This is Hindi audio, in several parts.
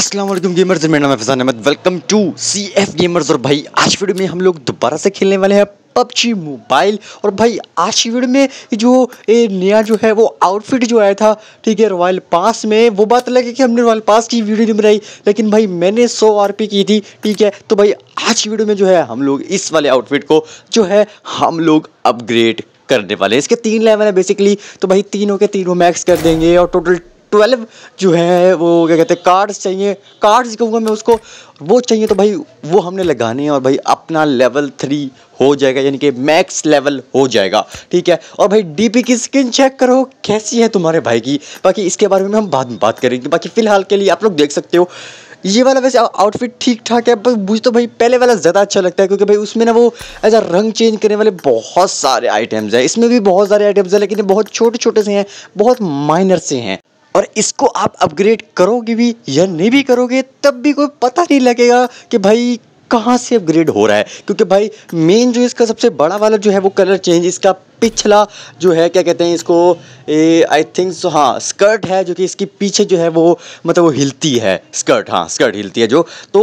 असलम गेमर्स मेरा नाम Faizan Ahmed welcome to C F gamers और भाई आज वीडियो में हम लोग दोबारा से खेलने वाले हैं पबजी मोबाइल और भाई आज की वीडियो में जो ये नया जो है वो आउटफिट जो आया था ठीक है रॉयल पास में वो बात अलग है कि हमने रॉयल पास की वीडियो नहीं बनाई लेकिन भाई मैंने 100 पी की थी ठीक है तो भाई आज की वीडियो में जो है हम लोग इस वाले आउटफिट को जो है हम लोग अपग्रेड करने वाले इसके तीन लेवल है बेसिकली तो भाई तीनों के तीनों मैक्स कर देंगे और टोटल ट्वेल्व जो है वो क्या कहते हैं कार्ड्स चाहिए कार्ड्स कहूँगा मैं उसको वो चाहिए तो भाई वो हमने लगाने हैं और भाई अपना लेवल थ्री हो जाएगा यानी कि मैक्स लेवल हो जाएगा ठीक है और भाई डीपी की स्किन चेक करो कैसी है तुम्हारे भाई की बाकी इसके बारे में हम बाद में बात करेंगे बाकी फ़िलहाल के लिए आप लोग देख सकते हो ये वाला वैसे आउटफिट ठीक ठाक है पर मुझे तो भाई पहले वाला ज़्यादा अच्छा लगता है क्योंकि भाई उसमें ना वो एज रंग चेंज करने वाले बहुत सारे आइटम्स हैं इसमें भी बहुत सारे आइटम्स हैं लेकिन ये बहुत छोटे छोटे से हैं बहुत माइनर से हैं और इसको आप अपग्रेड करोगे भी या नहीं भी करोगे तब भी कोई पता नहीं लगेगा कि भाई कहाँ से अपग्रेड हो रहा है क्योंकि भाई मेन जो इसका सबसे बड़ा वाला जो है वो कलर चेंज इसका पिछला जो है क्या कहते हैं इसको आई थिंक सो हाँ स्कर्ट है जो कि इसकी पीछे जो है वो मतलब वो हिलती है स्कर्ट हाँ स्कर्ट हिलती है जो तो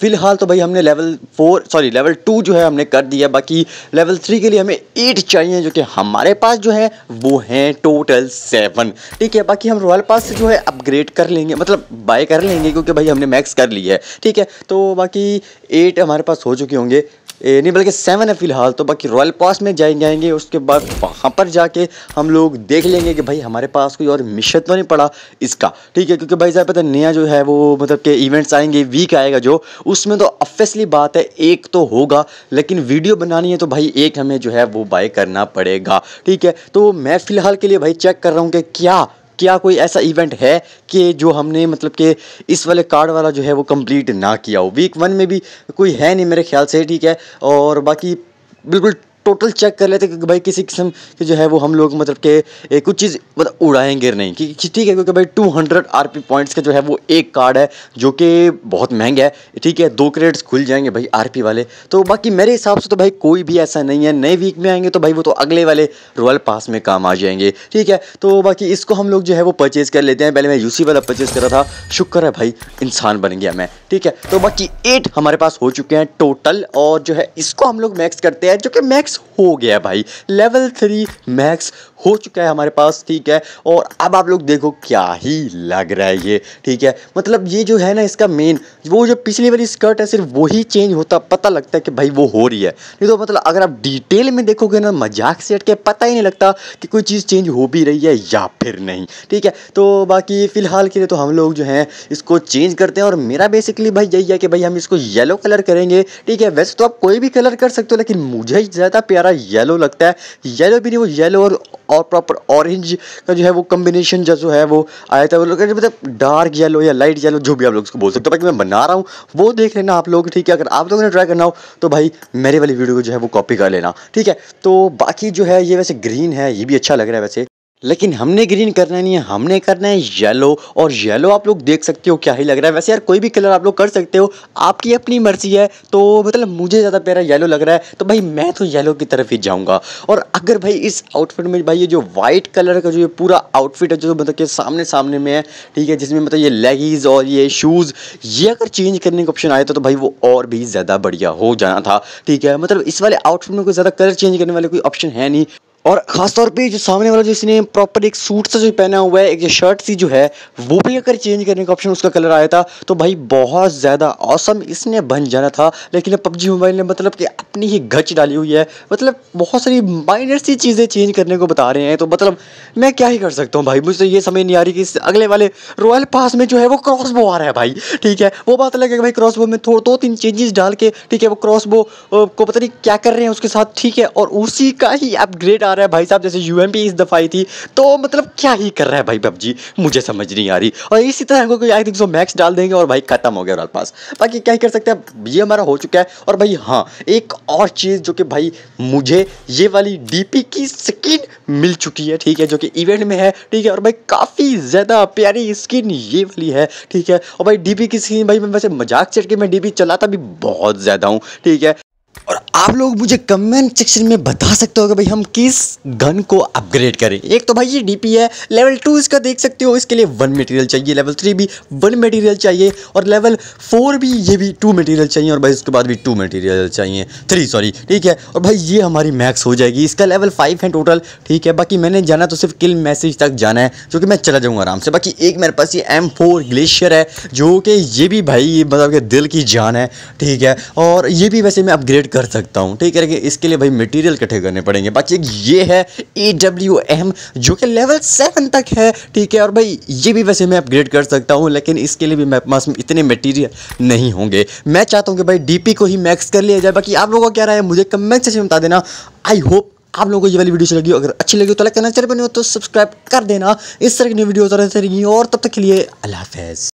फ़िलहाल तो भाई हमने level four sorry level two जो है हमने कर दिया बाकी लेवल थ्री के लिए हमें एट चाहिए जो कि हमारे पास जो है वो हैं टोटल सेवन ठीक है बाकी हम रॉयल पास से जो है अपग्रेड कर लेंगे मतलब बाय कर लेंगे क्योंकि भाई हमने मैक्स कर लिया है ठीक है तो बाकी एट हमारे पास हो चुके होंगे नहीं बल्कि सेवन है फ़िलहाल तो बाकी रॉयल पास में जाए जाएंगे उसके बाद वहाँ पर जाके हम लोग देख लेंगे कि भाई हमारे पास कोई और मिशन तो नहीं पड़ा इसका ठीक है क्योंकि भाई साहब पता नया जो है वो मतलब के इवेंट्स आएंगे वीक आएगा जो उसमें तो ऑब्वियसली बात है एक तो होगा लेकिन वीडियो बनानी है तो भाई एक हमें जो है वो बाय करना पड़ेगा ठीक है तो मैं फ़िलहाल के लिए भाई चेक कर रहा हूँ कि क्या क्या कोई ऐसा इवेंट है कि जो हमने मतलब कि इस वाले कार्ड वाला जो है वो कंप्लीट ना किया हो वीक वन में भी कोई है नहीं मेरे ख्याल से ठीक है और बाकी बिल्कुल टोटल चेक कर लेते कि भाई किसी किस्म की जो है वो हम लोग मतलब के कुछ चीज़ मतलब उड़ाएंगे नहीं कि ठीक है क्योंकि भाई 200 पी पॉइंट्स का जो है वो एक कार्ड है जो कि बहुत महंगा है ठीक है दो क्रेड्स खुल जाएंगे भाई आर पी वाले तो बाकी मेरे हिसाब से तो भाई कोई भी ऐसा नहीं है नए वीक में आएंगे तो भाई वो तो अगले वाले रॉयल पास में काम आ जाएंगे ठीक है तो बाकी इसको हम लोग जो है वो परचेज़ कर लेते हैं पहले मैं यूसी वाला परचेज़ करा था शुक्र है भाई इंसान बन गया मैं ठीक है तो बाकी एट हमारे पास हो चुके हैं टोटल और जो है इसको हम लोग मैक्स करते हैं जो कि मैक्स मैक्स हो गया भाई लेवल थ्री मैक्स हो चुका है हमारे पास ठीक है और अब आप लोग देखो क्या ही लग रहा है ये ठीक है मतलब ये जो है ना इसका मेन वो जो पिछली वाली स्कर्ट है सिर्फ वही चेंज होता पता लगता है कि भाई वो हो रही है नहीं तो मतलब अगर आप डिटेल में देखोगे ना मजाक से हट के पता ही नहीं लगता कि कोई चीज़ चेंज हो भी रही है या फिर नहीं ठीक है तो बाकी फ़िलहाल के लिए तो हम लोग जो हैं इसको चेंज करते हैं और मेरा बेसिकली भाई यही है कि भाई हम इसको येलो कलर करेंगे ठीक है वैसे तो आप कोई भी कलर कर सकते हो लेकिन मुझे ज़्यादा प्यारा येलो लगता है येलो भी नहीं वो येलो और और प्रॉपर ऑरेंज का जो है वो कम्बिनेशन जो है वो आया था वो लोग मतलब डार्क येलो या लाइट येलो जो भी आप लोग उसको बोल सकते हो बाकी मैं बना रहा हूँ वो देख लेना आप लोग ठीक है अगर आप लोगों ने ट्राई करना हो तो भाई मेरे वाली वीडियो को जो है वो कॉपी कर लेना ठीक है तो बाकी जो है ये वैसे ग्रीन है ये भी अच्छा लग रहा है वैसे लेकिन हमने ग्रीन करना नहीं है हमने करना है येलो और येलो आप लोग देख सकते हो क्या ही लग रहा है वैसे यार कोई भी कलर आप लोग कर सकते हो आपकी अपनी मर्जी है तो मतलब मुझे ज़्यादा प्यारा येलो लग रहा है तो भाई मैं तो येलो की तरफ ही जाऊँगा और अगर भाई इस आउटफिट में भाई ये जो वाइट कलर का जो ये पूरा आउटफिट है जो मतलब के सामने सामने में है ठीक है जिसमें मतलब ये लेगीज़ और ये शूज़ ये अगर चेंज करने का ऑप्शन आया तो, तो भाई वो और भी ज़्यादा बढ़िया हो जाना था ठीक है मतलब इस वाले आउटफिट में कोई ज़्यादा कलर चेंज करने वाले कोई ऑप्शन है नहीं और ख़ास तौर पे जो सामने वाला जो इसने प्रॉपर एक सूट सा जो पहना हुआ है एक जो शर्ट सी जो है वो भी अगर चेंज करने का ऑप्शन उसका कलर आया था तो भाई बहुत ज़्यादा औसम इसने बन जाना था लेकिन अब पबजी मोबाइल ने मतलब कि अपनी ही गच डाली हुई है मतलब बहुत सारी माइनर सी चीज़ें चेंज करने को बता रहे हैं तो मतलब मैं क्या ही कर सकता हूँ भाई मुझे तो ये समझ नहीं आ रही कि इस अगले वाले रॉयल पास में जो है वो क्रॉसबो आ रहा है भाई ठीक है वो बात अलग है भाई क्रॉस बो में थोड़ा दो तीन चेंजेस डाल के ठीक है वो क्रॉसबो को पता नहीं क्या कर रहे हैं उसके साथ ठीक है और उसी का ही अपग्रेड आ आ रहा है भाई साहब जैसे यू एम इस दफ़ा आई थी तो मतलब क्या ही कर रहा है भाई पबजी मुझे समझ नहीं आ रही और इसी तरह हमको आई थिंक सो मैक्स डाल देंगे और भाई ख़त्म हो गया हमारे पास बाकी क्या ही कर सकते हैं ये हमारा हो चुका है और भाई हाँ एक और चीज़ जो कि भाई मुझे ये वाली डी की स्किन मिल चुकी है ठीक है जो कि इवेंट में है ठीक है और भाई काफ़ी ज़्यादा प्यारी स्किन ये वाली है ठीक है और भाई डी की स्किन भाई मैं वैसे मजाक चढ़ के मैं डी चलाता भी बहुत ज़्यादा हूँ ठीक है और आप लोग मुझे कमेंट सेक्शन में बता सकते हो कि भाई हम किस गन को अपग्रेड करें एक तो भाई ये डीपी है लेवल टू इसका देख सकते हो इसके लिए वन मटेरियल चाहिए लेवल थ्री भी वन मटेरियल चाहिए और लेवल फोर भी ये भी टू मटेरियल चाहिए और भाई उसके बाद भी टू मटेरियल चाहिए थ्री सॉरी ठीक है और भाई ये हमारी मैक्स हो जाएगी इसका लेवल फाइव है टोटल ठीक है बाकी मैंने जाना तो सिर्फ किल मैसेज तक जाना है जो मैं चला जाऊँगा आराम से बाकी एक मेरे पास ये एम ग्लेशियर है जो कि ये भी भाई मतलब कि दिल की जान है ठीक है और ये भी वैसे मैं अपग्रेड कर सकता हूँ ठीक है इसके लिए भाई मटेरियल इकट्ठे करने पड़ेंगे बाकी ये है ए डब्ल्यू एम जो कि लेवल सेवन तक है ठीक है और भाई ये भी वैसे मैं अपग्रेड कर सकता हूँ लेकिन इसके लिए भी मैं पास में इतने मटेरियल नहीं होंगे मैं चाहता हूँ कि भाई डी को ही मैक्स कर लिया जाए बाकी आप लोगों का क्या रहा है मुझे कमेंट सेक्शन में बता देना आई होप आप लोगों को ये वाली वीडियो अच्छी लगी हो अगर अच्छी लगी हो तो लाइक करना चैनल पर नहीं हो तो सब्सक्राइब कर देना इस तरह की न्यू वीडियो और और तब तक के लिए अल्लाह हाफैज़